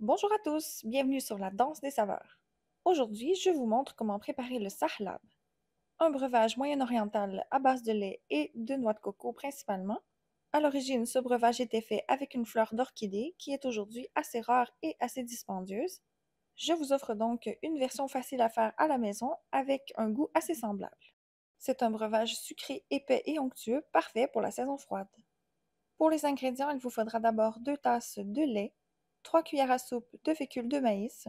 Bonjour à tous, bienvenue sur la danse des saveurs. Aujourd'hui, je vous montre comment préparer le sahlab, un breuvage moyen-oriental à base de lait et de noix de coco principalement. À l'origine, ce breuvage était fait avec une fleur d'orchidée qui est aujourd'hui assez rare et assez dispendieuse. Je vous offre donc une version facile à faire à la maison avec un goût assez semblable. C'est un breuvage sucré, épais et onctueux, parfait pour la saison froide. Pour les ingrédients, il vous faudra d'abord deux tasses de lait, 3 cuillères à soupe de fécule de maïs,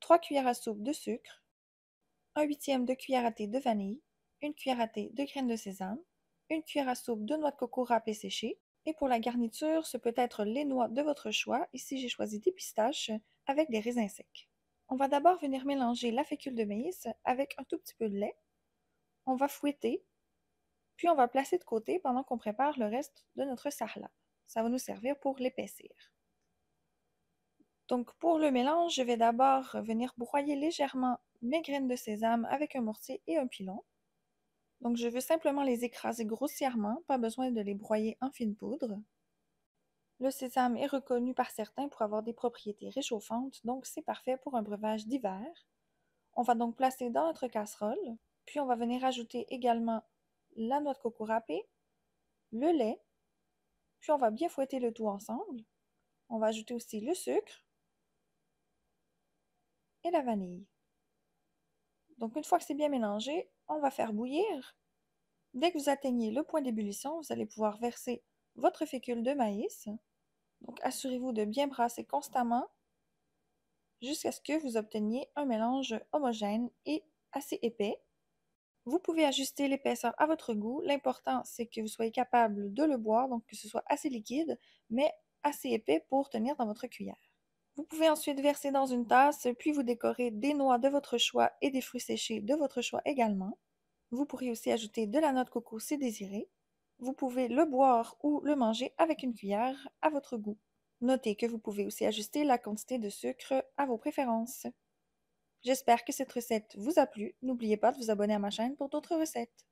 3 cuillères à soupe de sucre, 1 huitième de cuillère à thé de vanille, 1 cuillère à thé de graines de sésame, 1 cuillère à soupe de noix de coco râpée séchée, et pour la garniture, ce peut être les noix de votre choix, ici j'ai choisi des pistaches avec des raisins secs. On va d'abord venir mélanger la fécule de maïs avec un tout petit peu de lait. On va fouetter, puis on va placer de côté pendant qu'on prépare le reste de notre sarlat. Ça va nous servir pour l'épaissir. Donc, pour le mélange, je vais d'abord venir broyer légèrement mes graines de sésame avec un mortier et un pilon. Donc, je veux simplement les écraser grossièrement, pas besoin de les broyer en fine poudre. Le sésame est reconnu par certains pour avoir des propriétés réchauffantes, donc c'est parfait pour un breuvage d'hiver. On va donc placer dans notre casserole, puis on va venir ajouter également la noix de coco râpée, le lait, puis on va bien fouetter le tout ensemble. On va ajouter aussi le sucre, et la vanille. Donc une fois que c'est bien mélangé, on va faire bouillir. Dès que vous atteignez le point d'ébullition, vous allez pouvoir verser votre fécule de maïs. Donc assurez-vous de bien brasser constamment jusqu'à ce que vous obteniez un mélange homogène et assez épais. Vous pouvez ajuster l'épaisseur à votre goût. L'important, c'est que vous soyez capable de le boire, donc que ce soit assez liquide, mais assez épais pour tenir dans votre cuillère. Vous pouvez ensuite verser dans une tasse, puis vous décorer des noix de votre choix et des fruits séchés de votre choix également. Vous pourrez aussi ajouter de la noix de coco si désiré. Vous pouvez le boire ou le manger avec une cuillère à votre goût. Notez que vous pouvez aussi ajuster la quantité de sucre à vos préférences. J'espère que cette recette vous a plu. N'oubliez pas de vous abonner à ma chaîne pour d'autres recettes.